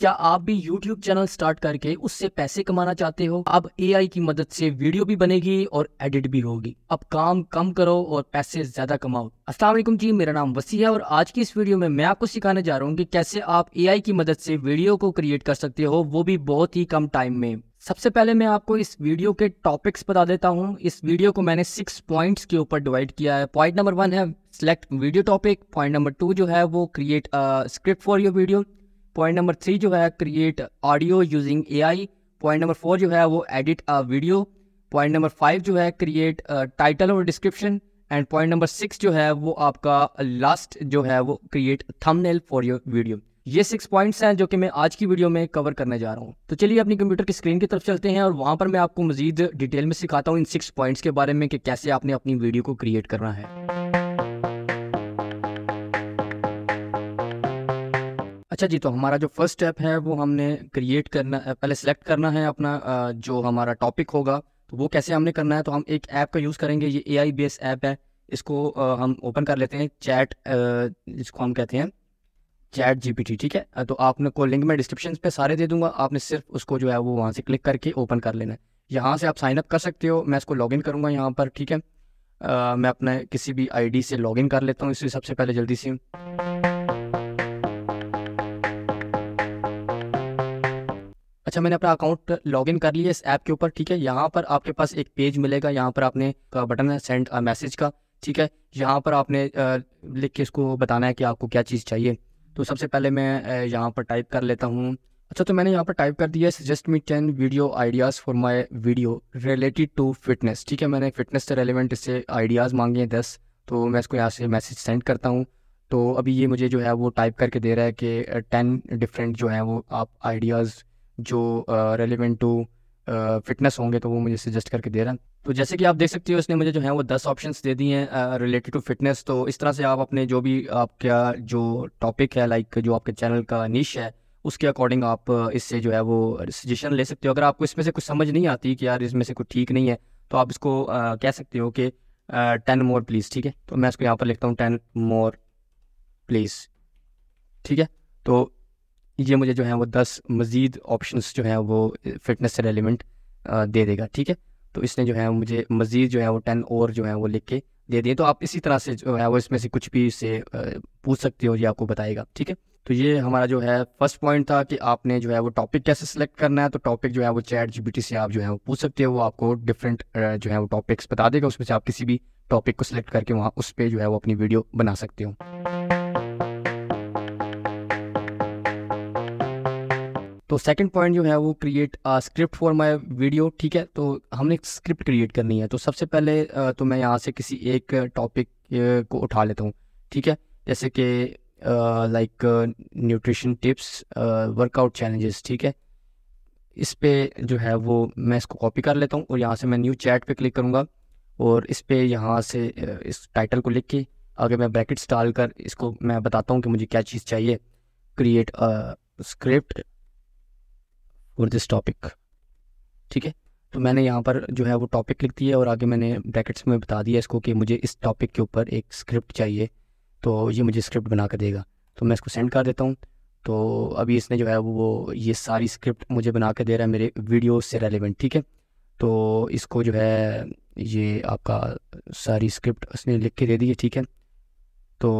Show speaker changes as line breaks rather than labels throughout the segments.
क्या आप भी YouTube चैनल स्टार्ट करके उससे पैसे कमाना चाहते हो अब AI की मदद से वीडियो भी बनेगी और एडिट भी होगी अब काम कम करो और पैसे ज्यादा कमाओ असलम जी मेरा नाम वसी है और आज की इस वीडियो में मैं आपको सिखाने जा रहा हूँ कि कैसे आप AI की मदद से वीडियो को क्रिएट कर सकते हो वो भी बहुत ही कम टाइम में सबसे पहले मैं आपको इस वीडियो के टॉपिक्स बता देता हूँ इस वीडियो को मैंने सिक्स पॉइंट्स के ऊपर डिवाइड किया है पॉइंट नंबर वन है select video topic point number two जो है वो create script for your video point number three जो है create audio using AI point number four जो है वो edit a video point number five जो है क्रिएट टाइटल और description and point number six जो है वो आपका लास्ट जो है वो create thumbnail for your video ये सिक्स पॉइंट्स हैं जो कि मैं आज की वीडियो में कवर करने जा रहा हूँ तो चलिए अपनी कंप्यूटर की स्क्रीन की तरफ चलते हैं और वहाँ पर मैं आपको मजीद डिटेल में सिखाता हूँ इन सिक्स पॉइंट्स के बारे में कि कैसे आपने अपनी वीडियो को क्रिएट करना है अच्छा जी तो हमारा जो फर्स्ट स्टेप है वो हमने क्रिएट करना पहले सेलेक्ट करना है अपना जो हमारा टॉपिक होगा तो वो कैसे हमने करना है तो हम एक ऐप का यूज़ करेंगे ये ए आई बेस्ड ऐप है इसको हम ओपन कर लेते हैं चैट जिसको हम कहते हैं चैट जीपीटी ठीक है तो आपने को लिंक मैं डिस्क्रिप्शन पे सारे दे दूंगा आपने सिर्फ उसको जो है वो वहाँ से क्लिक करके ओपन कर लेना है यहाँ से आप साइन अप कर सकते हो मैं इसको लॉगिन करूँगा यहाँ पर ठीक है आ, मैं अपने किसी भी आईडी से लॉगिन कर लेता हूँ इसलिए सबसे पहले जल्दी से अच्छा मैंने अपना अकाउंट लॉगिन कर लिया इस ऐप के ऊपर ठीक है यहाँ पर आपके पास एक पेज मिलेगा यहाँ पर आपने का बटन है सेंड मैसेज का ठीक है यहाँ पर आपने लिख के इसको बताना है कि आपको क्या चीज़ चाहिए तो सबसे पहले मैं यहाँ पर टाइप कर लेता हूँ अच्छा तो मैंने यहाँ पर टाइप कर दिया है suggest me ten video ideas for my video related to fitness ठीक है मैंने फिटनेस से रेलिवेंट इससे आइडियाज़ मांगे हैं दस तो मैं इसको यहाँ से मैसेज सेंड करता हूँ तो अभी ये मुझे जो है वो टाइप करके दे रहा है कि टेन डिफरेंट जो है वो आप आइडियाज़ जो रेलिवेंट टू फिटनेस होंगे तो वो मुझे सजेस्ट करके दे रहा है तो जैसे कि आप देख सकते हो इसने मुझे जो है वो दस ऑप्शन दे दिए हैं रिलेटेड टू फिटनेस तो इस तरह से आप अपने जो भी आपका जो टॉपिक है लाइक जो आपके चैनल का निश है उसके अकॉर्डिंग आप इससे जो है वो सजेशन ले सकते हो अगर आपको इसमें से कुछ समझ नहीं आती कि यार इसमें से कुछ ठीक नहीं है तो आप इसको आ, कह सकते हो कि टेन मोर प्लीज़ ठीक है तो मैं इसको यहाँ पर लिखता हूँ टेन मोर प्लीज़ ठीक है तो ये मुझे जो है वो दस मज़ीद ऑप्शन जो हैं वो फिटनेस से रेलिवेंट दे देगा ठीक है तो इसने जो है मुझे मज़ीद जो है वो टेन और जो है वो लिख के दे दिए तो आप इसी तरह से जो है वो इसमें से कुछ भी इसे पूछ सकते हो ये आपको बताएगा ठीक है तो ये हमारा जो है फर्स्ट पॉइंट था कि आपने जो है वो टॉपिक कैसे सिलेक्ट करना है तो टॉपिक जो है वो चैट जीपीटी से आप जो है वो पूछ सकते हो वो आपको डिफरेंट जो है वो टॉपिक्स बता देगा उसमें से आप किसी भी टॉपिक को सिलेक्ट करके वहाँ उस पर जो है वो अपनी वीडियो बना सकते हो तो सेकंड पॉइंट जो है वो create script for my video ठीक है तो हमने एक स्क्रिप्ट क्रिएट करनी है तो सबसे पहले तो मैं यहाँ से किसी एक टॉपिक को उठा लेता हूँ ठीक है जैसे कि like nutrition tips workout challenges ठीक है इस पर जो है वो मैं इसको कॉपी कर लेता हूँ और यहाँ से मैं न्यू चैट पे क्लिक करूँगा और इस पर यहाँ से इस टाइटल को लिख के आगे मैं ब्रैकेट्स डालकर इसको मैं बताता हूँ कि मुझे क्या चीज़ चाहिए क्रिएट स्क्रिप्ट और दिस टॉपिक ठीक है तो मैंने यहाँ पर जो है वो टॉपिक लिख दिया और आगे मैंने ब्रैकेट्स में बता दिया इसको कि मुझे इस टॉपिक के ऊपर एक स्क्रिप्ट चाहिए तो ये मुझे स्क्रिप्ट बना कर देगा तो मैं इसको सेंड कर देता हूँ तो अभी इसने जो है वो ये सारी स्क्रिप्ट मुझे बना के दे रहा है मेरे वीडियो से रेलिवेंट ठीक है तो इसको जो है ये आपका सारी स्क्रिप्ट उसने लिख के दे दी है ठीक है तो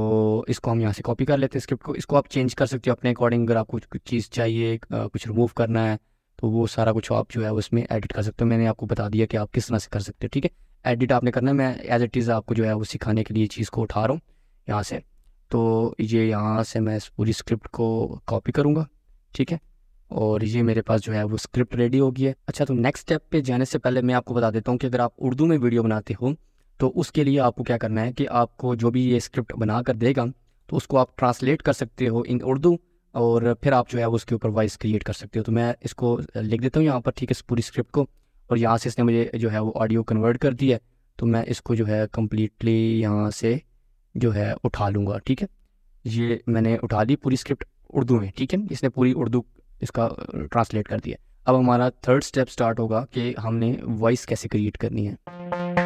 इसको हम यहाँ से कॉपी कर लेते हैं स्क्रिप्ट को इसको आप चेंज कर सकते हो अपने अकॉर्डिंग अगर आपको कुछ चीज़ चाहिए कुछ रिमूव करना है तो वो सारा कुछ आप जो है उसमें एडिट कर सकते हो मैंने आपको बता दिया कि आप किस तरह से कर सकते हो ठीक है एडिट आपने करना है मैं एज इट इज़ आपको जो है वो सिखाने के लिए चीज़ को उठा रहा हूँ यहाँ से तो ये यहाँ से मैं पूरी स्क्रिप्ट को कॉपी करूँगा ठीक है और ये मेरे पास जो है वो स्क्रिप्ट रेडी हो गई है अच्छा तो नेक्स्ट स्टेप पे जाने से पहले मैं आपको बता देता हूँ कि अगर आप उर्दू में वीडियो बनाते हो तो उसके लिए आपको क्या करना है कि आपको जो भी ये स्क्रिप्ट बना कर देगा तो उसको आप ट्रांसलेट कर सकते हो इन उर्दू और फिर आप जो है उसके ऊपर वॉइस क्रिएट कर सकते हो तो मैं इसको लिख देता हूँ यहाँ पर ठीक है पूरी स्क्रिप्ट को और यहाँ से इसने मुझे जो है वो ऑडियो कन्वर्ट कर दिया है तो मैं इसको जो है कम्प्लीटली यहाँ से जो है उठा लूँगा ठीक है ये मैंने उठा ली पूरी स्क्रिप्ट उर्दू में ठीक है इसने पूरी उर्दू इसका ट्रांसलेट कर दिया अब हमारा थर्ड स्टेप स्टार्ट होगा कि हमने वॉइस कैसे क्रिएट करनी है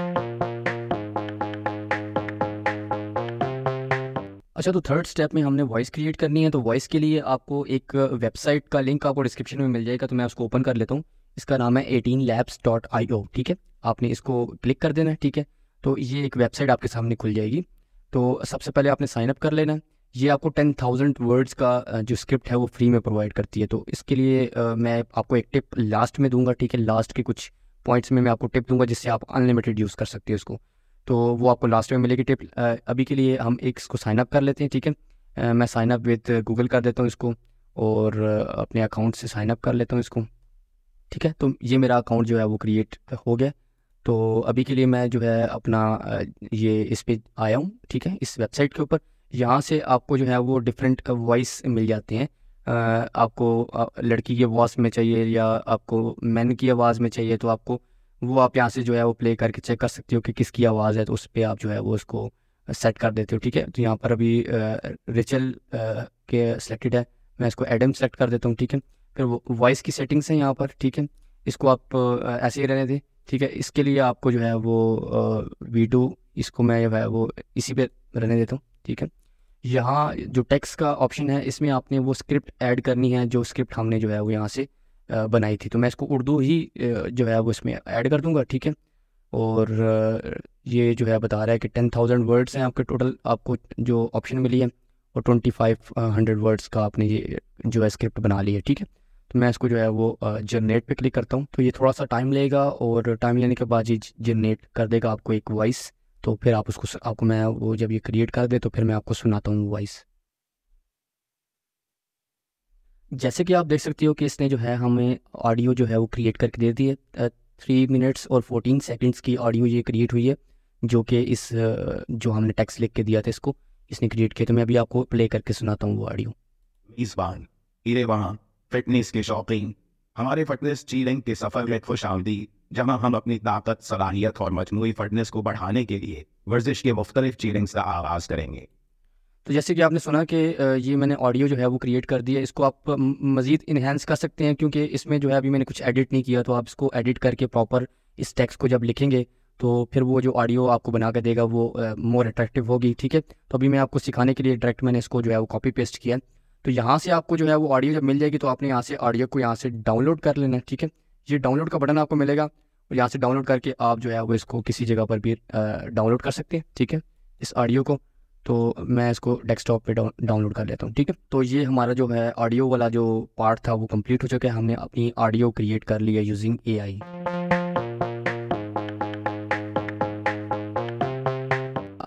अच्छा तो थर्ड स्टेप में हमने वॉइस क्रिएट करनी है तो वॉइस के लिए आपको एक वेबसाइट का लिंक आपको डिस्क्रिप्शन में मिल जाएगा तो मैं उसको ओपन कर लेता हूँ इसका नाम है eighteen labs dot I O ठीक है आपने इसको क्लिक कर देना है ठीक है तो ये एक वेबसाइट आपके सामने खुल जाएगी तो सबसे पहले आपने साइन अप कर लेना है ये आपको टेन थाउजेंड वर्ड्स का जो स्क्रिप्ट है वो फ्री में प्रोवाइड करती है तो इसके लिए मैं आपको एक टिप लास्ट में दूंगा ठीक है लास्ट के कुछ पॉइंट्स में मैं आपको टिप दूंगा जिससे आप अनलिमिटेड यूज़ कर सकते हो इसको तो वो आपको लास्ट में मिलेगी टिप अभी के लिए हम एक इसको साइन अप कर लेते हैं ठीक है मैं साइन अप विद गूगल कर देता हूँ इसको और अपने अकाउंट से साइन अप कर लेता हूँ इसको ठीक है तो ये मेरा अकाउंट जो है वो क्रिएट हो गया तो अभी के लिए मैं जो है अपना ये इस पर आया हूँ ठीक है इस वेबसाइट के ऊपर यहाँ से आपको जो है वो डिफरेंट वॉइस मिल जाते हैं आपको लड़की की आवाज़ में चाहिए या आपको मैन की आवाज़ में चाहिए तो आपको वो आप यहाँ से जो है वो प्ले करके चेक कर सकते हो कि किसकी आवाज़ है तो उस पर आप जो है वो उसको सेट कर देते हो ठीक है तो यहाँ पर अभी रिचल के सेलेक्टेड है मैं इसको एडम सेलेक्ट कर देता हूँ ठीक है फिर वॉइस की सेटिंग्स हैं यहाँ पर ठीक है इसको आप ऐसे ही रहने दें ठीक है इसके लिए आपको जो है वो वीडो इसको मैं जो है वो इसी पे रहने देता हूँ ठीक है यहाँ जो टेक्स्ट का ऑप्शन है इसमें आपने वो स्क्रिप्ट ऐड करनी है जो स्क्रिप्ट हमने जो है वो यहाँ से बनाई थी तो मैं इसको उर्दू ही जो है वो इसमें ऐड कर दूंगा ठीक है और ये जो है बता रहा है कि टेन थाउजेंड वर्ड्स हैं आपके टोटल आपको जो ऑप्शन मिली है और ट्वेंटी फाइव हंड्रेड वर्ड्स का आपने ये जो है स्क्रिप्ट बना ली है ठीक है तो मैं इसको जो है वो जनरेट पे क्लिक करता हूँ तो ये थोड़ा सा टाइम लेगा और टाइम लेने के बाद ये जनरेट कर देगा आपको एक वॉइस तो फिर आप उसको आपको मैं वो जब ये क्रिएट कर दे तो फिर मैं आपको सुनाता हूँ वॉइस जैसे कि आप देख सकते हो कि इसने जो है हमें ऑडियो जो है वो क्रिएट करके दे दी है थ्री मिनट्स और फोर्टीन सेकेंड्स की ऑडियो ये क्रिएट हुई है जो कि इस जो हमने टेक्स्ट लिख के दिया था इसको इसने क्रिएट किया तो मैं अभी आपको प्ले करके सुनाता हूँ वो ऑडियो इस बार इरे वहाँ फिटनेस के शौकीन हमारे फिटनेस चीरिंग के सफर में खुश आमदी जहाँ हम अपनी ताकत सलाहियत और मजमू फिटनेस को बढ़ाने के लिए वर्जिश के मुख्तलिफ चीलिंग से आगाज़ करेंगे तो जैसे कि आपने सुना कि ये मैंने ऑडियो जो है वो क्रिएट कर दिया इसको आप मज़ीद इन्हेंस कर सकते हैं क्योंकि इसमें जो है अभी मैंने कुछ एडिट नहीं किया तो आप इसको एडिट करके प्रॉपर इस टेक्स्ट को जब लिखेंगे तो फिर वो जो ऑडियो आपको बना कर देगा वो मोर अट्रैक्टिव होगी ठीक है तो अभी मैं आपको सिखाने के लिए डायरेक्ट मैंने इसको जो है वो कॉपी पेस्ट किया तो यहाँ से आपको जो है वो ऑडियो जब मिल जाएगी तो आपने यहाँ से ऑडियो को यहाँ से डाउनलोड कर लेना ठीक है ये डाउनलोड का बटन आपको मिलेगा और यहाँ से डाउनलोड करके आप जो है वो इसको किसी जगह पर भी डाउनलोड कर सकते हैं ठीक है इस ऑडियो को तो मैं इसको डेस्कटॉप पे डाउनलोड कर लेता हूँ ठीक है तो ये हमारा जो है ऑडियो वाला जो पार्ट था वो कंप्लीट हो चुका है हमने अपनी ऑडियो क्रिएट कर लिया यूजिंग यूजिंग आई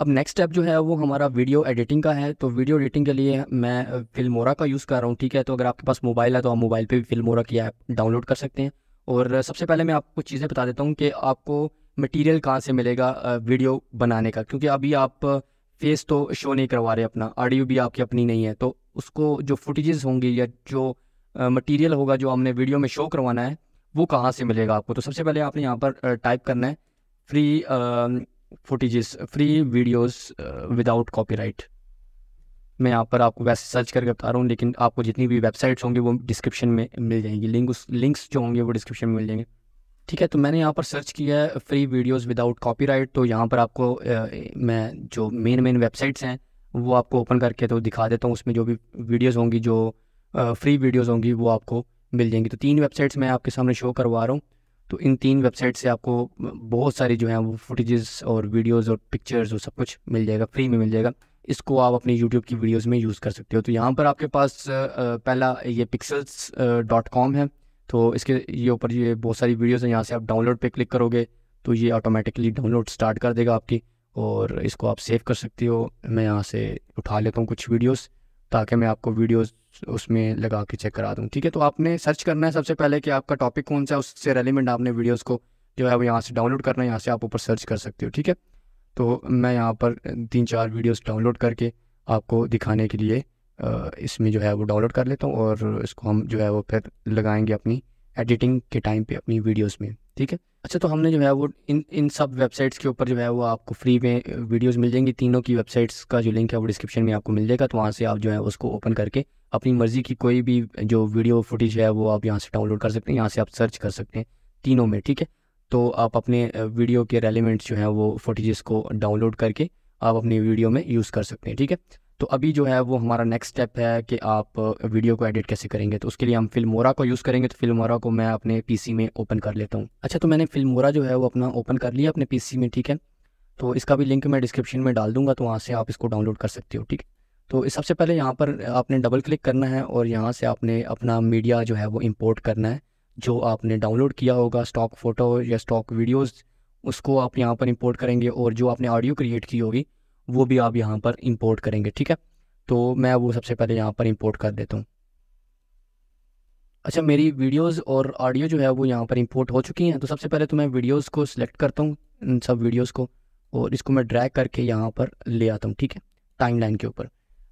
अब नेक्स्ट स्टेप जो है वो हमारा वीडियो एडिटिंग का है तो वीडियो एडिटिंग के लिए मैं फिल्मोरा का यूज़ कर रहा हूँ ठीक है तो अगर आपके पास मोबाइल है तो आप मोबाइल पे भी फिल्मोरा की ऐप डाउनलोड कर सकते हैं और सबसे पहले मैं आपको चीज़ें बता देता हूँ कि आपको मटेरियल कहाँ से मिलेगा वीडियो बनाने का क्योंकि अभी आप फेस तो शो नहीं करवा रहे अपना ऑडियो भी आपकी अपनी नहीं है तो उसको जो फुटेजेस होंगे या जो मटेरियल होगा जो हमने वीडियो में शो करवाना है वो कहाँ से मिलेगा आपको तो सबसे पहले आपने यहाँ पर टाइप करना है free footages free videos without copyright मैं यहाँ पर आपको वैसे सर्च करके बता रहा हूँ लेकिन आपको जितनी भी वेबसाइट्स होंगी वो डिस्क्रिप्शन में मिल जाएंगी लिंक उस लिंक्स जो होंगे वो डिस्क्रिप्शन में मिल जाएंगे ठीक है तो मैंने यहाँ पर सर्च किया है फ्री वीडियोस विदाउट कॉपीराइट तो यहाँ पर आपको आ, मैं जो मेन मेन वेबसाइट्स हैं वो आपको ओपन करके तो दिखा देता हूँ उसमें जो भी वीडियोस होंगी जो आ, फ्री वीडियोस होंगी वो आपको मिल जाएंगी तो तीन वेबसाइट्स मैं आपके सामने शो करवा रहा हूँ तो इन तीन वेबसाइट से आपको बहुत सारी जो है वो फुटेजेस और वीडियोज़ और पिक्चर्स और सब कुछ मिल जाएगा फ्री में मिल जाएगा इसको आप अपने यूट्यूब की वीडियोज़ में यूज़ कर सकते हो तो यहाँ पर आपके पास पहला ये पिक्सल्स डॉट कॉम है तो इसके ये ऊपर ये बहुत सारी वीडियोस हैं यहाँ से आप डाउनलोड पे क्लिक करोगे तो ये ऑटोमेटिकली डाउनलोड स्टार्ट कर देगा आपकी और इसको आप सेव कर सकते हो मैं यहाँ से उठा लेता हूँ कुछ वीडियोस ताकि मैं आपको वीडियोस उसमें लगा के चेक करा दूँ ठीक है तो आपने सर्च करना है सबसे पहले कि आपका टॉपिक कौन सा है उससे रेलिवेंट आपने वीडियोज़ को जो है वो यहाँ से डाउनलोड करना है यहाँ से आप ऊपर सर्च कर सकते हो ठीक है तो मैं यहाँ पर तीन चार वीडियोज़ डाउनलोड करके आपको दिखाने के लिए इसमें जो है वो डाउनलोड कर लेता हूँ और इसको हम जो है वो फिर लगाएंगे अपनी एडिटिंग के टाइम पे अपनी वीडियोस में ठीक है अच्छा तो हमने जो है वो इन इन सब वेबसाइट्स के ऊपर जो है वो आपको फ्री में वीडियोस मिल जाएंगी तीनों की वेबसाइट्स का जो लिंक है वो डिस्क्रिप्शन में आपको मिल जाएगा तो वहाँ से आप जो है उसको ओपन करके अपनी मर्ज़ी की कोई भी जो वीडियो फुटेज है वो आप यहाँ से डाउनलोड कर सकते हैं यहाँ से आप सर्च कर सकते हैं तीनों में ठीक है तो आप अपने वीडियो के रेलिमेंट्स जो हैं वो फुटेज को डाउनलोड करके आप अपनी वीडियो में यूज़ कर सकते हैं ठीक है तो अभी जो है वो हमारा नेक्स्ट स्टेप है कि आप वीडियो uh, को एडिट कैसे करेंगे तो उसके लिए हम फिल्मोरा को यूज़ करेंगे तो फिल्मोरा को मैं अपने पीसी में ओपन कर लेता हूँ अच्छा तो मैंने फिल्मोरा जो है वो अपना ओपन कर लिया अपने पीसी में ठीक है तो इसका भी लिंक मैं डिस्क्रिप्शन में डाल दूंगा तो वहाँ से आप इसको डाउनलोड कर सकते हो ठीक है तो सबसे पहले यहाँ पर आपने डबल क्लिक करना है और यहाँ से आपने अपना मीडिया जो है वो इम्पोर्ट करना है जो आपने डाउनलोड किया होगा स्टॉक फ़ोटो या स्टॉक वीडियोज़ उसको आप यहाँ पर इम्पोर्ट करेंगे और जो आपने ऑडियो क्रिएट की होगी वो भी आप यहाँ पर इम्पोर्ट करेंगे ठीक है तो मैं वो सबसे पहले यहाँ पर इम्पोर्ट कर देता हूँ अच्छा मेरी वीडियोस और ऑडियो जो है वो यहाँ पर इंपोर्ट हो चुकी हैं तो सबसे पहले तो मैं वीडियोस को सिलेक्ट करता हूँ इन सब वीडियोस को और इसको मैं ड्रैग करके यहाँ पर ले आता हूँ ठीक है टाइम लाइन के ऊपर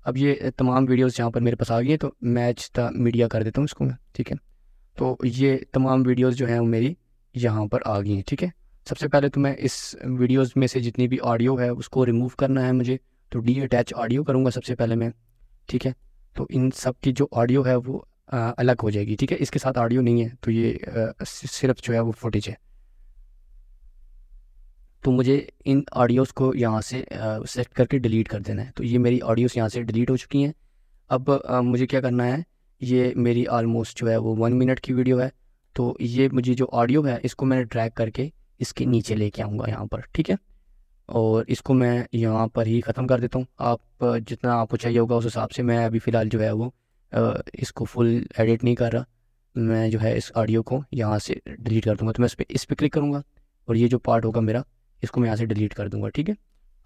अब ये तमाम वीडियोस यहाँ पर मेरे पास आ गई हैं तो मैच द मीडिया कर देता हूँ इसको मैं ठीक है तो ये तमाम वीडियोज़ जो हैं वो मेरी यहाँ पर आ गई हैं ठीक है सबसे पहले तो मैं इस वीडियोस में से जितनी भी ऑडियो है उसको रिमूव करना है मुझे तो डी अटैच ऑडियो करूँगा सबसे पहले मैं ठीक है तो इन सब की जो ऑडियो है वो आ, अलग हो जाएगी ठीक है इसके साथ ऑडियो नहीं है तो ये आ, सिर्फ जो है वो फुटेज है तो मुझे इन ऑडियोज़ को यहाँ से सेलेक्ट करके डिलीट कर देना है तो ये मेरी ऑडियोज़ यहाँ से डिलीट हो चुकी हैं अब आ, मुझे क्या करना है ये मेरी ऑलमोस्ट जो है वो वन मिनट की वीडियो है तो ये मुझे जो ऑडियो है इसको मैंने ट्रैक करके इसके नीचे लेके आऊँगा यहाँ पर ठीक है और इसको मैं यहाँ पर ही ख़त्म कर देता हूँ आप जितना आपको चाहिए होगा उस हिसाब से मैं अभी फ़िलहाल जो है वो इसको फुल एडिट नहीं कर रहा मैं जो है इस ऑडियो को यहाँ से डिलीट कर दूँगा तो मैं इस पर इस पर क्लिक करूँगा और ये जो पार्ट होगा मेरा इसको मैं यहाँ से डिलीट कर दूँगा ठीक है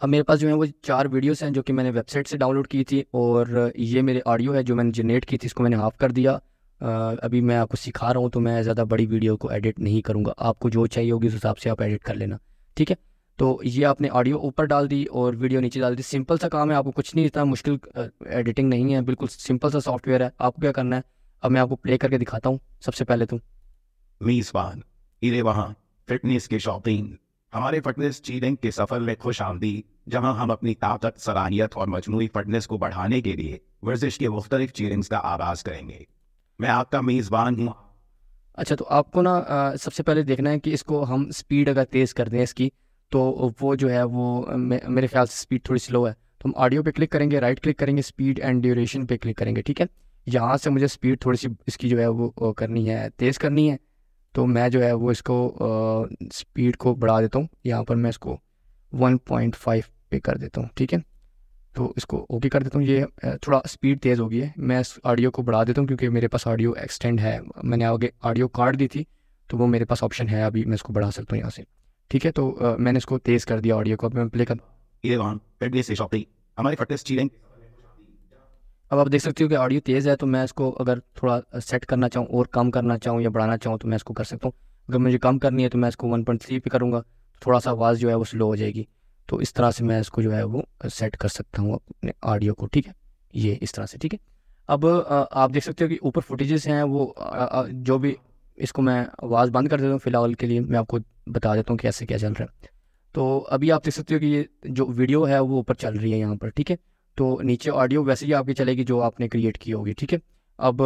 अब मेरे पास जो है वो चार वीडियोस हैं जो कि मैंने वेबसाइट से डाउनलोड की थी और ये मेरे ऑडियो है जो मैंने जनरेट की थी इसको मैंने हाफ़ कर दिया अभी मैं आपको सिखा रहा हूँ तो मैं ज़्यादा बड़ी वीडियो को एडिट नहीं करूँगा आपको जो चाहिए होगी उस हिसाब से आप एडिट कर लेना ठीक है तो ये आपने ऑडियो ऊपर डाल दी और वीडियो नीचे डाल दी सिंपल सा काम है आपको कुछ नहीं इतना मुश्किल एडिटिंग नहीं है बिल्कुल सिंपल सा सॉफ्टवेयर है आपको क्या करना है अब मैं आपको प्ले करके दिखाता हूँ सबसे पहले तो मेजबान इरे वहाँ फिटनेस के शौकीन हमारे फिटनेस चीलिंग के सफर में खुश आमदी जहाँ हम अपनी ताकत सलाहियत और मजमूरी फिटनेस को बढ़ाने के लिए वर्जिश के मुख्तलिफ चीटिंग्स का आगाज करेंगे मैं आपका मेज़बान हूँ अच्छा तो आपको ना सबसे पहले देखना है कि इसको हम स्पीड अगर तेज़ कर दें इसकी तो वो जो है वो मे, मेरे ख्याल से स्पीड थोड़ी स्लो है तो हम ऑडियो पे क्लिक करेंगे राइट क्लिक करेंगे स्पीड एंड ड्यूरेशन पे क्लिक करेंगे ठीक है यहाँ से मुझे स्पीड थोड़ी सी इसकी जो है वो करनी है तेज़ करनी है तो मैं जो है वो इसको आ, स्पीड को बढ़ा देता हूँ यहाँ पर मैं इसको 1.5 पे कर देता हूँ ठीक है तो इसको ओके कर देता हूँ ये थोड़ा स्पीड तेज़ होगी है मैं इस ऑडियो को बढ़ा देता हूँ क्योंकि मेरे पास ऑडियो एक्सटेंड है मैंने आगे ऑडियो कार्ड दी थी तो वो मेरे पास ऑप्शन है अभी मैं इसको बढ़ा सकता हूँ यहाँ से ठीक है तो आ, मैंने इसको तेज़ कर दिया ऑडियो को अब मैं प्ले कर अब आप देख सकते हो कि ऑडियो तेज़ है तो मैं इसको अगर थोड़ा सेट करना चाहूँ और कम करना चाहूँ या बढ़ाना चाहूँ तो मैं इसको कर सकता हूँ अगर मुझे कम करनी है तो मैं इसको वन थ्री पे करूँगा थोड़ा सा आवाज़ जो है वो स्लो हो जाएगी तो इस तरह से मैं इसको जो है वो सेट कर सकता हूँ अपने ऑडियो को ठीक है ये इस तरह से ठीक है अब आप देख सकते हो कि ऊपर फुटेजेस हैं वो जो भी इसको मैं आवाज़ बंद कर देता हूँ फ़िलहाल के लिए मैं आपको बता देता हूँ कैसे क्या चल रहा है तो अभी आप देख सकते हो कि ये जो वीडियो है वो ऊपर चल रही है यहाँ पर ठीक है तो नीचे ऑडियो वैसे ही आपकी चलेगी जो आपने क्रिएट की होगी ठीक है अब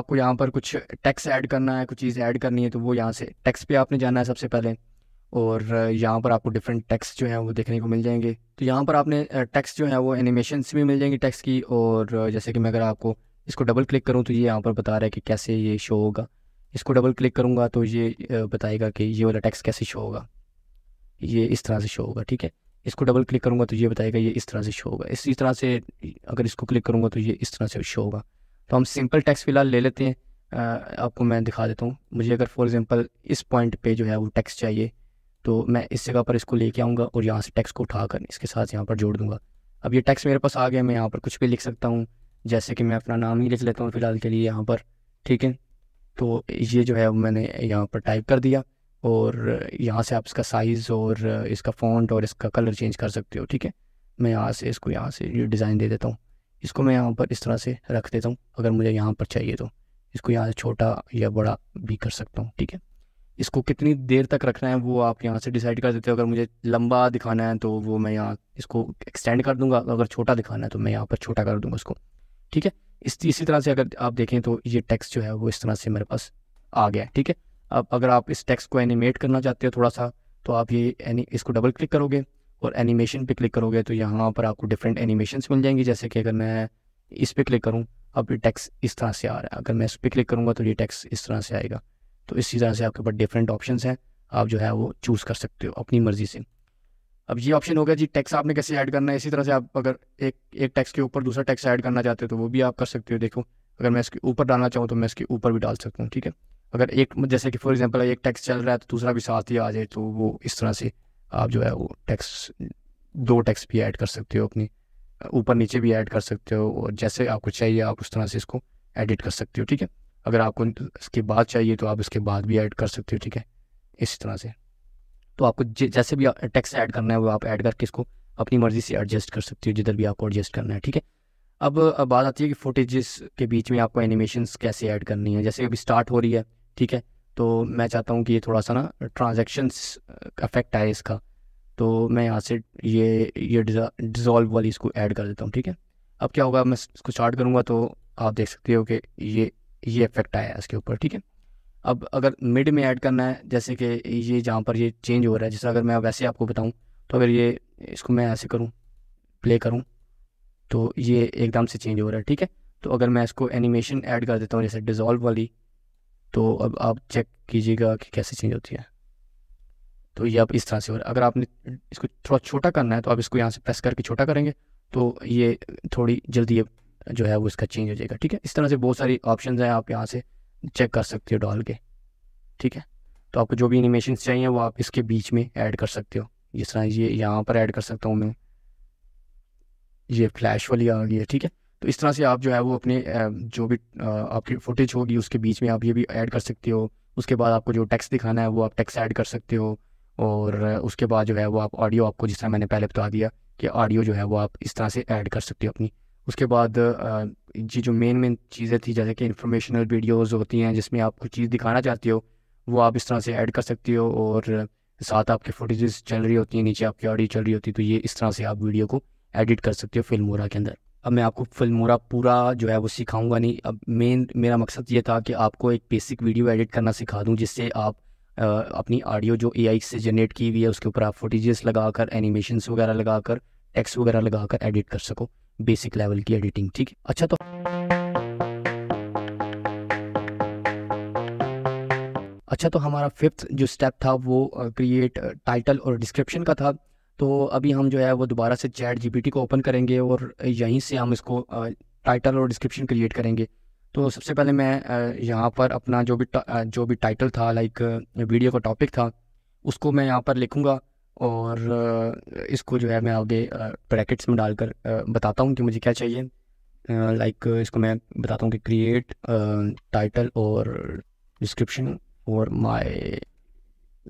आपको यहाँ पर कुछ टैक्स ऐड करना है कुछ चीज़ ऐड करनी है तो वो यहाँ से टैक्स पे आपने जाना है सबसे पहले और यहाँ पर आपको डिफरेंट टेक्स्ट जो हैं वो देखने को मिल जाएंगे तो यहाँ पर आपने टेक्स्ट जो है वो एनिमेशन भी मिल जाएंगी टेक्स्ट की और जैसे कि मैं अगर आपको इसको डबल क्लिक करूँ तो ये यहाँ पर बता रहा है कि कैसे ये शो होगा इसको डबल क्लिक करूँगा तो ये बताएगा कि ये वाला टैक्स कैसे शो होगा ये इस तरह से शो होगा ठीक है इसको डबल क्लिक करूँगा तो ये बताएगा ये इस तरह से शो होगा इसी तरह से अगर इसको क्लिक करूँगा तो ये इस तरह से शो होगा तो हम सिंपल टैक्स फिलहाल ले लेते हैं आपको मैं दिखा देता हूँ मुझे अगर फॉर एग्ज़ाम्पल इस पॉइंट पे जो है वो टैक्स चाहिए तो मैं इस जगह पर इसको लेके आऊँगा और यहाँ से टैक्स को उठा कर इसके साथ यहाँ पर जोड़ दूँगा अब ये टैक्स मेरे पास आ गया मैं यहाँ पर कुछ भी लिख सकता हूँ जैसे कि मैं अपना नाम ही लिख लेता हूँ फ़िलहाल के लिए यहाँ पर ठीक है तो ये जो है मैंने यहाँ पर टाइप कर दिया और यहाँ से आप इसका साइज़ और इसका फॉन्ट और इसका कलर चेंज कर सकते हो ठीक है मैं यहाँ से इसको यहाँ से डिज़ाइन दे देता हूँ इसको मैं यहाँ पर इस तरह से रख देता हूँ अगर मुझे यहाँ पर चाहिए तो इसको यहाँ से छोटा या बड़ा भी कर सकता हूँ ठीक है इसको कितनी देर तक रखना है वो आप यहाँ से डिसाइड कर देते हो अगर मुझे लंबा दिखाना है तो वो मैं यहाँ इसको एक्सटेंड कर दूंगा अगर छोटा दिखाना है तो मैं यहाँ पर छोटा कर दूंगा उसको ठीक है इस इसी तरह से अगर आप देखें तो ये टेक्स्ट जो है वो इस तरह से मेरे पास आ गया ठीक है अब अगर आप इस टेक्स्ट को एनिमेट करना चाहते हो थोड़ा सा तो आप ये एनी इसको डबल क्लिक करोगे और एनिमेशन पे क्लिक करोगे तो यहाँ पर आपको डिफरेंट एनिमेशन मिल जाएंगी जैसे कि अगर मैं इस पर क्लिक करूँ अब ये टैक्स इस तरह से आ रहा है अगर मैं इस पर क्लिक करूँगा तो ये टैक्स इस तरह से आएगा तो इस तरह से आपके पास डिफरेंट ऑप्शन हैं आप जो है वो चूज़ कर सकते हो अपनी मर्ज़ी से अब ये ऑप्शन हो गया जी टैक्स आपने कैसे ऐड करना है इसी तरह से आप अगर एक एक टैक्स के ऊपर दूसरा टैक्स ऐड करना चाहते हो तो वो भी आप कर सकते हो देखो अगर मैं इसके ऊपर डालना चाहूँ तो मैं इसके ऊपर भी डाल सकता हूँ ठीक है अगर एक जैसे कि फॉर एग्जाम्पल एक टैक्स चल रहा है तो दूसरा भी साथ ही आ जाए तो वो इस तरह से आप जो है वो टैक्स दो टैक्स भी ऐड कर सकते हो अपनी ऊपर नीचे भी ऐड कर सकते हो और जैसे आपको चाहिए आप उस तरह से इसको एडिट कर सकते हो ठीक है अगर आपको इसके बाद चाहिए तो आप इसके बाद भी ऐड कर सकते हो ठीक है इस तरह से तो आपको जैसे भी टैक्स ऐड करना है वो आप ऐड करके इसको अपनी मर्ज़ी से एडजस्ट कर सकते हो जिधर भी आपको एडजस्ट करना है ठीक है अब बात आती है कि फुटेजेस के बीच में आपको एनिमेशन कैसे ऐड करनी है जैसे अभी स्टार्ट हो रही है ठीक है तो मैं चाहता हूँ कि ये थोड़ा सा ना ट्रांजेक्शन्स अफेक्ट आए इसका तो मैं यहाँ से ये ये डिज़ोल्व वाली इसको ऐड कर देता हूँ ठीक है अब क्या होगा मैं इसको स्टार्ट करूँगा तो आप देख सकते हो कि ये ये इफेक्ट आया इसके ऊपर ठीक है अब अगर मिड में ऐड करना है जैसे कि ये जहाँ पर ये चेंज हो रहा है जैसे अगर मैं वैसे आपको बताऊँ तो अगर ये इसको मैं ऐसे करूँ प्ले करूँ तो ये एकदम से चेंज हो रहा है ठीक है तो अगर मैं इसको एनिमेशन ऐड कर देता हूँ जैसे डिज़ोल्व वाली तो अब आप चेक कीजिएगा कि कैसे चेंज होती है तो ये अब इस तरह से हो रहा है अगर आपने इसको थोड़ा छोटा करना है तो आप इसको यहाँ से प्रेस करके छोटा करेंगे तो ये थोड़ी जल्दी ये जो है वो इसका चेंज हो जाएगा ठीक है इस तरह से बहुत सारी ऑप्शन हैं आप यहाँ से चेक कर सकते हो डाल के ठीक है तो आपको जो भी एनिमेशन चाहिए वो आप इसके बीच में ऐड कर सकते हो जिस तरह ये यहाँ पर ऐड कर सकता हूँ मैं ये फ्लैश वाली आ गई है ठीक है तो इस तरह से आप जो है वो अपने जो भी आपकी फुटेज होगी उसके बीच में आप ये भी ऐड कर सकते हो उसके बाद आपको जो टेक्स्ट दिखाना है वो आप टेक्स्ट ऐड कर सकते हो और उसके बाद जो है वो आप ऑडियो आपको जिस तरह मैंने पहले बता दिया कि ऑडियो जो है वो आप इस तरह से ऐड कर सकते हो अपनी उसके बाद जी जो मेन मेन चीज़ें थी जैसे कि इंफॉर्मेशनल वीडियोस होती हैं जिसमें आप कुछ चीज़ दिखाना चाहते हो वो आप इस तरह से ऐड कर सकते हो और साथ आपके फुटेजेस चल रही होती हैं नीचे आपकी ऑडियो चल रही होती है तो ये इस तरह से आप वीडियो को एडिट कर सकते हो फिल्मोरा के अंदर अब मैं आपको फिल्मोरा पूरा जो है वो सिखाऊंगा नहीं अब मेन मेरा मकसद ये था कि आपको एक बेसिक वीडियो एडिट करना सिखा दूँ जिससे आप आ, अपनी ऑडियो जो ए से जनरेट की हुई है उसके ऊपर आप फ़ोटेज़ लगा कर एनिमेशंस वगैरह लगा कर टेक्स वगैरह लगा कर एडिट कर सको बेसिक लेवल की एडिटिंग ठीक अच्छा तो अच्छा तो हमारा फिफ्थ जो स्टेप था वो क्रिएट टाइटल और डिस्क्रिप्शन का था तो अभी हम जो है वो दोबारा से चैट जीपीटी को ओपन करेंगे और यहीं से हम इसको टाइटल और डिस्क्रिप्शन क्रिएट करेंगे तो सबसे पहले मैं यहाँ पर अपना जो भी जो भी टाइटल था लाइक वीडियो का टॉपिक था उसको मैं यहाँ पर लिखूँगा और इसको जो है मैं आगे ब्रैकेट्स में डालकर बताता हूँ कि मुझे क्या चाहिए लाइक इसको मैं बताता हूँ कि क्रिएट टाइटल और डिस्क्रिप्शन और my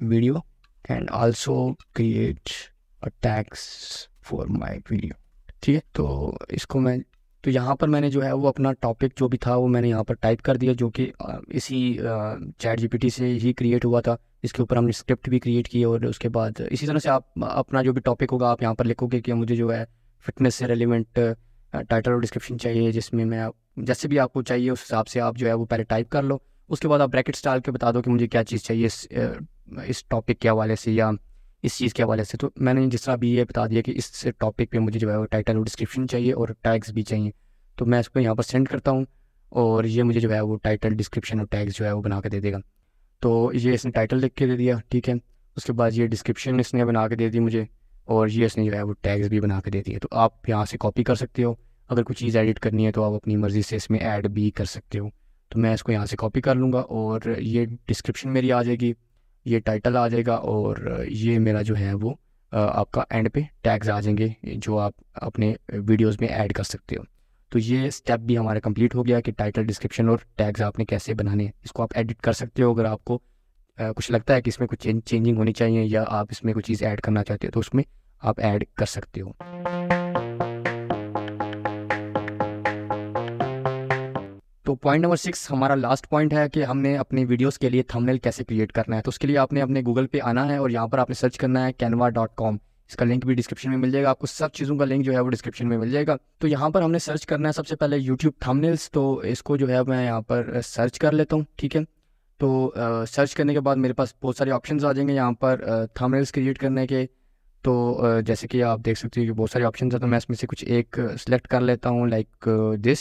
video and also create a tags for my video ठीक है तो इसको मैं तो यहाँ पर मैंने जो है वो अपना टॉपिक जो भी था वो मैंने यहाँ पर टाइप कर दिया जो कि इसी चैट जीपीटी से ही क्रिएट हुआ था इसके ऊपर हमने स्क्रिप्ट भी क्रिएट की और उसके बाद इसी तरह से आप अपना जो भी टॉपिक होगा आप यहाँ पर लिखोगे कि मुझे जो है फिटनेस से रेलिवेंट टाइटल और डिस्क्रिप्शन चाहिए जिसमें मैं जैसे भी आपको चाहिए उस हिसाब से आप जो है वो पहले टाइप कर लो उसके बाद आप ब्रैकेट्स डाल के बता दो कि मुझे क्या चीज़ चाहिए इस इस टॉपिक के हवाले से या इस चीज़ के हवाले से तो मैंने जिस तरह अभी ये बता दिया कि इस टॉपिक पे मुझे जो है वो टाइटल और डिस्क्रिप्शन चाहिए और टैग्स भी चाहिए तो मैं इसको यहाँ पर सेंड करता हूँ और ये मुझे जो है वो टाइटल डिस्क्रिप्शन और टैग्स जो है वो बना के दे देगा तो ये इसने टाइटल लिख के दे दिया ठीक है उसके बाद ये डिस्क्रिप्शन इसने बना के दे दी मुझे और ये इसने जो है वो टैग्स भी बना के दे दिए तो आप यहाँ से कॉपी कर सकते हो अगर कोई चीज़ एडिट करनी है तो आप अपनी मर्ज़ी से इसमें ऐड भी कर सकते हो तो मैं इसको यहाँ से कॉपी कर लूँगा और ये डिस्क्रिप्शन मेरी आ जाएगी ये टाइटल आ जाएगा और ये मेरा जो है वो आपका एंड पे टैग्स आ जाएंगे जो आप अपने वीडियोस में ऐड कर सकते हो तो ये स्टेप भी हमारा कंप्लीट हो गया कि टाइटल डिस्क्रिप्शन और टैग्स आपने कैसे बनाने हैं इसको आप एडिट कर सकते हो अगर आपको कुछ लगता है कि इसमें कुछ चेंजिंग होनी चाहिए या आप इसमें कुछ चीज़ ऐड करना चाहते हो तो उसमें आप ऐड कर सकते हो तो पॉइंट नंबर सिक्स हमारा लास्ट पॉइंट है कि हमने अपने वीडियोस के लिए थंबनेल कैसे क्रिएट करना है तो उसके लिए आपने अपने गूगल पे आना है और यहाँ पर आपने सर्च करना है कैनवा डॉट कॉम इसका लिंक भी डिस्क्रिप्शन में मिल जाएगा आपको सब चीज़ों का लिंक जो है वो डिस्क्रिप्शन में मिल जाएगा तो यहाँ पर हमने सर्च करना है सबसे पहले यूट्यूब थमनेल्स तो इसको जो है मैं यहाँ पर सर्च कर लेता हूँ ठीक है तो सर्च करने के बाद मेरे पास बहुत सारे ऑप्शन आ जाएंगे यहाँ पर थमनेल्स क्रिएट करने के तो जैसे कि आप देख सकते हो कि बहुत सारे ऑप्शन हैं तो मैं इसमें से कुछ एक सेलेक्ट कर लेता हूँ लाइक दिस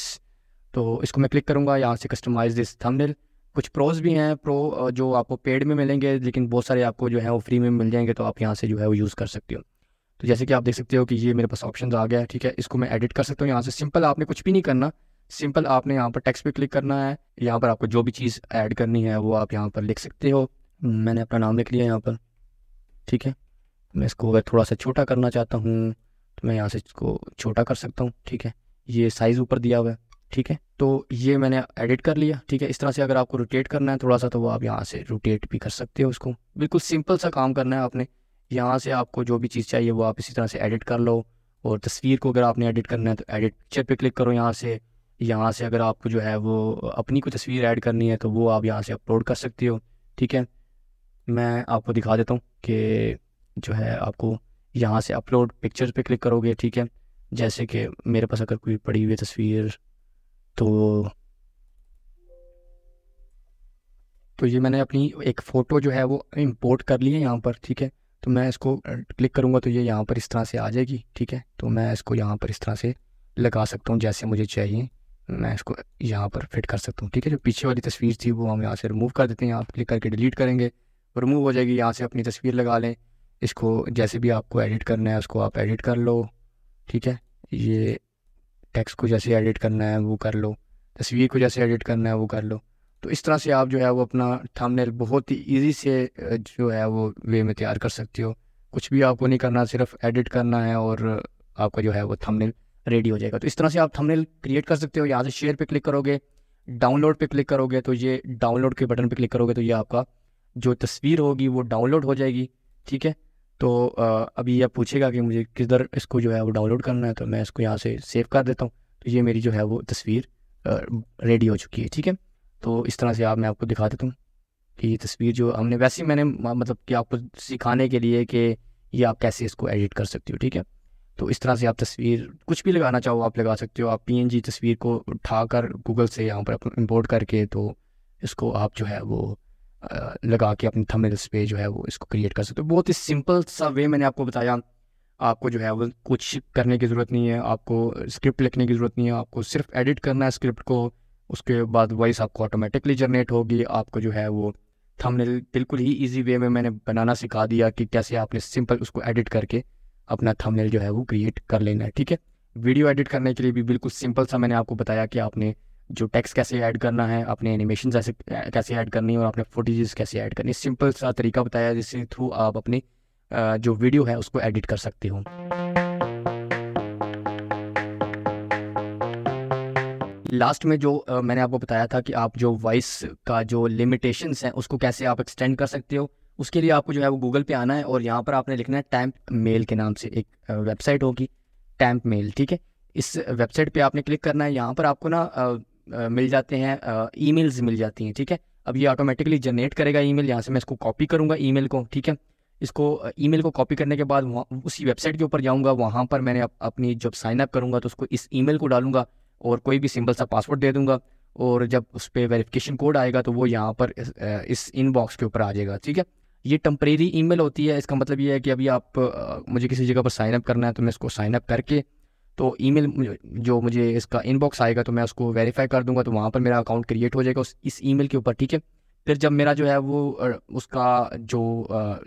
तो इसको मैं क्लिक करूँगा यहाँ से कस्टमाइज दिस थंबनेल कुछ प्रोज भी हैं प्रो जो आपको पेड में मिलेंगे लेकिन बहुत सारे आपको जो है वो फ्री में मिल जाएंगे तो आप यहाँ से जो है वो यूज़ कर सकते हो तो जैसे कि आप देख सकते हो कि ये मेरे पास ऑप्शन आ गया है ठीक है इसको मैं एडिट कर सकता हूँ यहाँ से सिंपल आपने कुछ भी नहीं करना सिंपल आपने यहाँ पर टेक्स्ट पे क्लिक करना है यहाँ पर आपको जो भी चीज़ ऐड करनी है वो आप यहाँ पर लिख सकते हो मैंने अपना नाम लिख लिया यहाँ पर ठीक है मैं इसको अगर थोड़ा सा छोटा करना चाहता हूँ तो मैं यहाँ से इसको छोटा कर सकता हूँ ठीक है ये साइज़ ऊपर दिया हुआ है ठीक है तो ये मैंने एडिट कर लिया ठीक है इस तरह से अगर आपको रोटेट करना है थोड़ा सा तो वो आप यहाँ से रोटेट भी कर सकते हो उसको बिल्कुल सिंपल सा काम करना है आपने यहाँ से आपको जो भी चीज़ चाहिए वो आप इसी तरह से एडिट कर लो और तस्वीर को अगर आपने एडिट करना है तो एडिट पिक्चर पर क्लिक करो यहाँ से यहाँ से अगर आपको जो है वो अपनी कोई तस्वीर ऐड करनी है तो वो आप यहाँ से अपलोड कर सकते हो ठीक है मैं आपको दिखा देता हूँ कि जो है आपको यहाँ से अपलोड पिक्चर पर क्लिक करोगे ठीक है जैसे कि मेरे पास अगर कोई पड़ी हुई तस्वीर तो तो ये मैंने अपनी एक फ़ोटो जो है वो इम्पोर्ट कर ली है यहाँ पर ठीक है तो मैं इसको क्लिक करूँगा तो ये यहाँ पर इस तरह से आ जाएगी ठीक है तो मैं इसको यहाँ पर इस तरह से लगा सकता हूँ जैसे मुझे चाहिए मैं इसको यहाँ पर फिट कर सकता हूँ ठीक है जो पीछे वाली तस्वीर थी वो हम यहाँ से रिमूव कर देते हैं यहाँ क्लिक करके डिलीट करेंगे रिमूव हो जाएगी यहाँ से अपनी तस्वीर लगा लें इसको जैसे भी आपको एडिट करना है उसको आप एडिट कर लो ठीक है ये टेक्स्ट को जैसे एडिट करना है वो कर लो तस्वीर को जैसे एडिट करना है वो कर लो तो इस तरह से आप जो है वो अपना थंबनेल बहुत ही इजी से जो है वो वे में तैयार कर सकते हो कुछ भी आपको नहीं करना सिर्फ एडिट करना है और आपका जो है वो थंबनेल रेडी हो जाएगा तो इस तरह से आप थंबनेल क्रिएट कर सकते हो यहाँ से शेयर पे क्लिक करोगे डाउनलोड पे क्लिक करोगे तो ये डाउनलोड के बटन पे क्लिक करोगे तो ये आपका जो तस्वीर होगी वो डाउनलोड हो जाएगी ठीक है तो अभी यह पूछेगा कि मुझे किधर इसको जो है वो डाउनलोड करना है तो मैं इसको यहाँ से सेव कर देता हूँ तो ये मेरी जो है वो तस्वीर रेडी हो चुकी है ठीक है तो इस तरह से आप मैं आपको दिखा देता हूँ कि ये तस्वीर जो हमने वैसे ही मैंने मतलब कि आपको सिखाने के लिए कि ये आप कैसे इसको एडिट कर सकते हो ठीक है तो इस तरह से आप तस्वीर कुछ भी लगाना चाहो आप लगा सकते हो आप पी तस्वीर को उठा गूगल से यहाँ पर इम्पोर्ट करके तो इसको आप जो है वो लगा के अपने थंबनेल्स पे जो है वो इसको क्रिएट कर सकते हो बहुत ही सिंपल सा वे मैंने आपको बताया आपको जो है वो कुछ करने की ज़रूरत नहीं है आपको स्क्रिप्ट लिखने की ज़रूरत नहीं है आपको सिर्फ एडिट करना है स्क्रिप्ट को उसके बाद वॉइस आपको ऑटोमेटिकली जनरेट होगी आपको जो है वो थंबनेल बिल्कुल ही इजी वे में मैंने बनाना सिखा दिया कि कैसे आपने सिंपल उसको एडिट करके अपना थंबनेल जो है वो क्रिएट कर लेना है ठीक है वीडियो एडिट करने के लिए भी बिल्कुल सिंपल सा मैंने आपको बताया कि आपने जो टेक्स्ट कैसे ऐड करना है अपने एनिमेशन ऐसे कैसे ऐड करनी है और अपने फुटेजेस कैसे ऐड करनी सिंपल सा तरीका बताया जिसके थ्रू आप अपने जो वीडियो है उसको एडिट कर सकते हो लास्ट में जो आ, मैंने आपको बताया था कि आप जो वॉइस का जो लिमिटेशंस हैं उसको कैसे आप एक्सटेंड कर सकते हो उसके लिए आपको जो है वो गूगल पे आना है और यहाँ पर आपने लिखना है टैम्प मेल के नाम से एक वेबसाइट होगी टैम्प मेल ठीक है इस वेबसाइट पे आपने क्लिक करना है यहाँ पर आपको ना मिल जाते हैं ईमेल्स मिल जाती हैं ठीक है अब ये ऑटोमेटिकली जनरेट करेगा ईमेल यहाँ से मैं इसको कॉपी करूँगा ईमेल को ठीक है इसको ईमेल को कॉपी करने के बाद वहाँ उसी वेबसाइट के ऊपर जाऊँगा वहाँ पर मैंने अपनी जब साइन अप करूँगा तो उसको इस ईमेल को डालूंगा और कोई भी सिंपल सा पासवर्ड दे दूंगा और जब उस पर वेरिफिकेशन कोड आएगा तो वो यहाँ पर इस, इनबॉक्स के ऊपर आ जाएगा ठीक है ये टम्परेरी ईमेल होती है इसका मतलब ये है कि अभी आप मुझे किसी जगह पर साइन अप करना है तो मैं इसको साइन अप करके तो ईमेल जो मुझे इसका इनबॉक्स आएगा तो मैं उसको वेरीफाई कर दूंगा तो वहाँ पर मेरा अकाउंट क्रिएट हो जाएगा उस इस ईमेल के ऊपर ठीक है फिर जब मेरा जो है वो उसका जो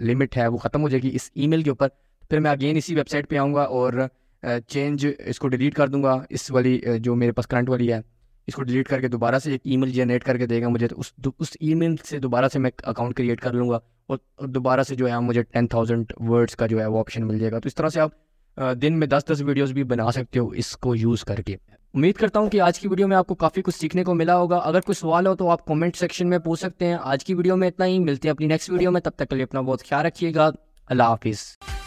लिमिट है वो ख़त्म हो जाएगी इस ईमेल के ऊपर फिर मैं अगेन इसी वेबसाइट पे आऊँगा और चेंज इसको डिलीट कर दूंगा इस वाली जो मेरे पास करंट वाली है इसको डिलीट करके दोबारा से एक ईमेल जनरेट करके देगा मुझे तो उस उस ईमेल से दोबारा से मैं अकाउंट क्रिएट कर लूँगा और दोबारा से जो है मुझे टेन थाउजेंड वर्ड्स का जो है वो ऑप्शन मिल जाएगा तो इस तरह से आप दिन में दस दस वीडियोस भी बना सकते हो इसको यूज़ करके उम्मीद करता हूँ कि आज की वीडियो में आपको काफ़ी कुछ सीखने को मिला होगा अगर कुछ सवाल हो तो आप कमेंट सेक्शन में पूछ सकते हैं आज की वीडियो में इतना ही मिलते हैं अपनी नेक्स्ट वीडियो में तब तक के लिए अपना बहुत ख्याल रखिएगा अल्लाह हाफिज़